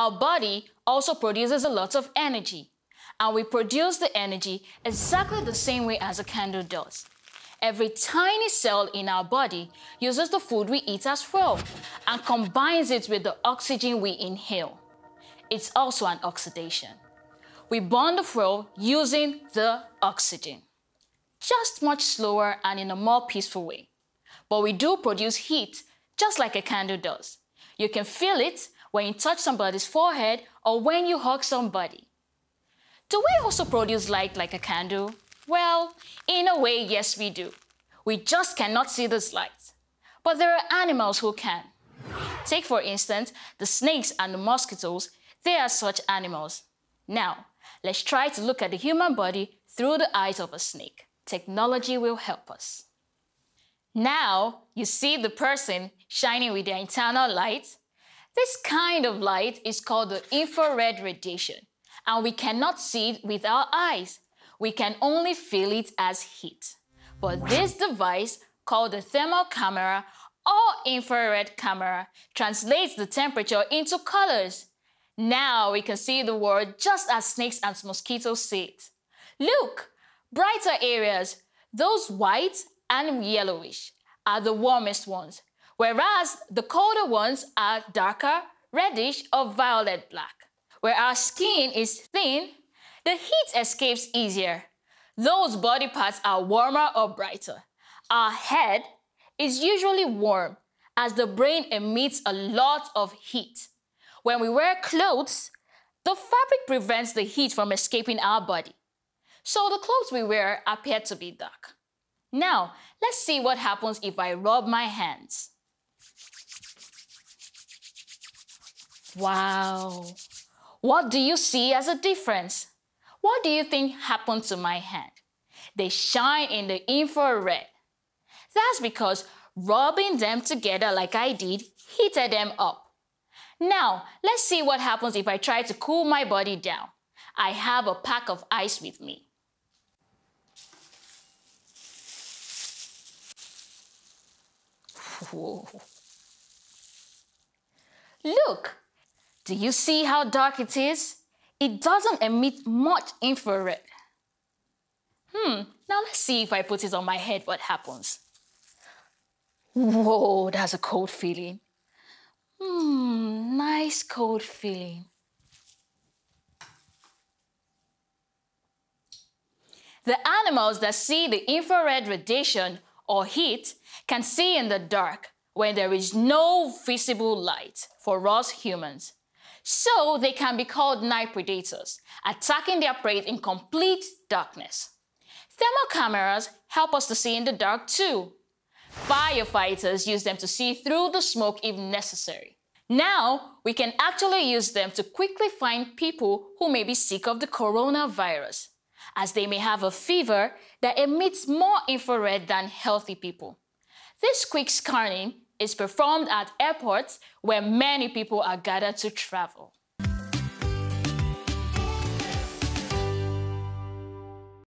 Our body also produces a lot of energy, and we produce the energy exactly the same way as a candle does. Every tiny cell in our body uses the food we eat as fuel and combines it with the oxygen we inhale. It's also an oxidation. We burn the fuel using the oxygen, just much slower and in a more peaceful way. But we do produce heat just like a candle does. You can feel it when you touch somebody's forehead, or when you hug somebody. Do we also produce light like a candle? Well, in a way, yes, we do. We just cannot see this light. But there are animals who can. Take, for instance, the snakes and the mosquitoes. They are such animals. Now, let's try to look at the human body through the eyes of a snake. Technology will help us. Now, you see the person shining with their internal light, this kind of light is called the infrared radiation, and we cannot see it with our eyes. We can only feel it as heat. But this device, called the thermal camera or infrared camera, translates the temperature into colors. Now we can see the world just as snakes and mosquitoes see it. Look, brighter areas, those white and yellowish, are the warmest ones whereas the colder ones are darker, reddish, or violet black. Where our skin is thin, the heat escapes easier. Those body parts are warmer or brighter. Our head is usually warm as the brain emits a lot of heat. When we wear clothes, the fabric prevents the heat from escaping our body. So the clothes we wear appear to be dark. Now, let's see what happens if I rub my hands. Wow. What do you see as a difference? What do you think happened to my hand? They shine in the infrared. That's because rubbing them together like I did heated them up. Now, let's see what happens if I try to cool my body down. I have a pack of ice with me. Whoa. Look, do you see how dark it is? It doesn't emit much infrared. Hmm, now let's see if I put it on my head what happens. Whoa, that's a cold feeling. Hmm, nice cold feeling. The animals that see the infrared radiation or heat can see in the dark when there is no visible light for us humans. So they can be called night predators, attacking their prey in complete darkness. Thermal cameras help us to see in the dark too. Firefighters use them to see through the smoke if necessary. Now, we can actually use them to quickly find people who may be sick of the coronavirus as they may have a fever that emits more infrared than healthy people. This quick scanning is performed at airports where many people are gathered to travel.